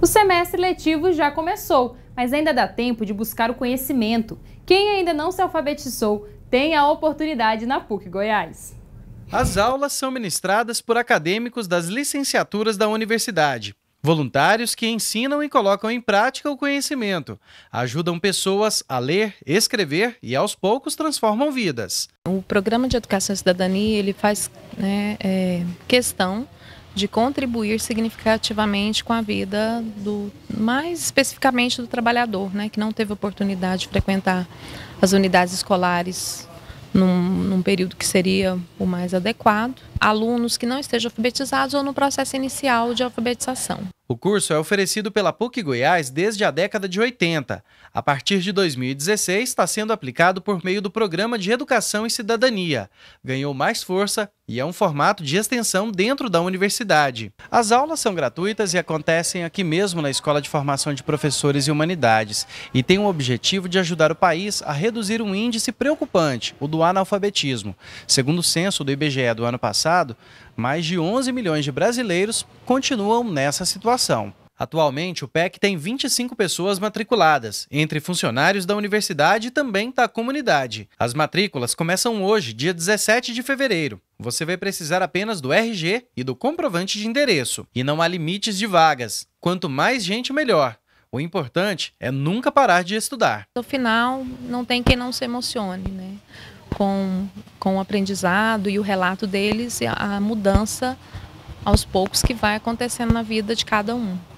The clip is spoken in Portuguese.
O semestre letivo já começou, mas ainda dá tempo de buscar o conhecimento. Quem ainda não se alfabetizou tem a oportunidade na PUC Goiás. As aulas são ministradas por acadêmicos das licenciaturas da universidade. Voluntários que ensinam e colocam em prática o conhecimento, ajudam pessoas a ler, escrever e aos poucos transformam vidas. O programa de educação e cidadania ele faz né, é, questão de contribuir significativamente com a vida do mais especificamente do trabalhador, né, que não teve oportunidade de frequentar as unidades escolares num, num período que seria o mais adequado alunos que não estejam alfabetizados ou no processo inicial de alfabetização. O curso é oferecido pela PUC Goiás desde a década de 80. A partir de 2016, está sendo aplicado por meio do Programa de Educação e Cidadania. Ganhou mais força e é um formato de extensão dentro da universidade. As aulas são gratuitas e acontecem aqui mesmo na Escola de Formação de Professores e Humanidades e tem o objetivo de ajudar o país a reduzir um índice preocupante, o do analfabetismo. Segundo o censo do IBGE do ano passado, passado, mais de 11 milhões de brasileiros continuam nessa situação. Atualmente, o PEC tem 25 pessoas matriculadas, entre funcionários da universidade e também da comunidade. As matrículas começam hoje, dia 17 de fevereiro. Você vai precisar apenas do RG e do comprovante de endereço. E não há limites de vagas. Quanto mais gente, melhor. O importante é nunca parar de estudar. No final, não tem quem não se emocione, né? com, com o aprendizado e o relato deles e a, a mudança aos poucos que vai acontecendo na vida de cada um.